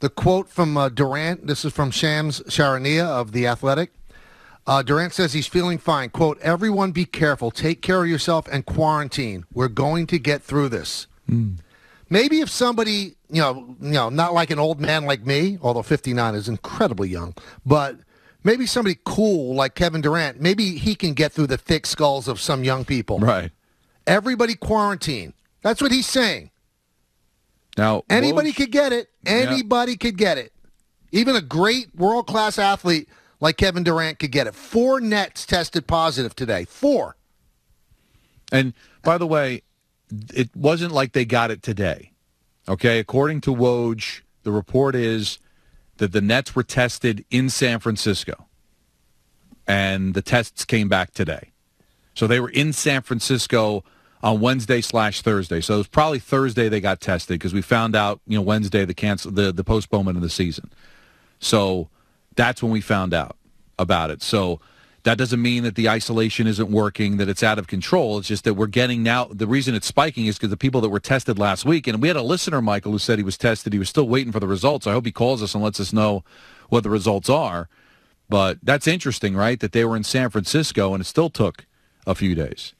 The quote from uh, Durant, this is from Shams Sharania of The Athletic. Uh, Durant says he's feeling fine. Quote, everyone be careful. Take care of yourself and quarantine. We're going to get through this. Mm. Maybe if somebody, you know, you know, not like an old man like me, although 59 is incredibly young, but maybe somebody cool like Kevin Durant, maybe he can get through the thick skulls of some young people. Right. Everybody quarantine. That's what he's saying. Now anybody could get it. Anybody yeah. could get it. Even a great world class athlete like Kevin Durant could get it. Four Nets tested positive today. Four. And by the way, it wasn't like they got it today. Okay, according to Woj, the report is that the Nets were tested in San Francisco, and the tests came back today. So they were in San Francisco on Wednesday slash Thursday. So it was probably Thursday they got tested because we found out, you know, Wednesday the cancel the the postponement of the season. So that's when we found out about it. So that doesn't mean that the isolation isn't working, that it's out of control. It's just that we're getting now. The reason it's spiking is because the people that were tested last week, and we had a listener, Michael, who said he was tested. He was still waiting for the results. I hope he calls us and lets us know what the results are. But that's interesting, right? That they were in San Francisco and it still took a few days.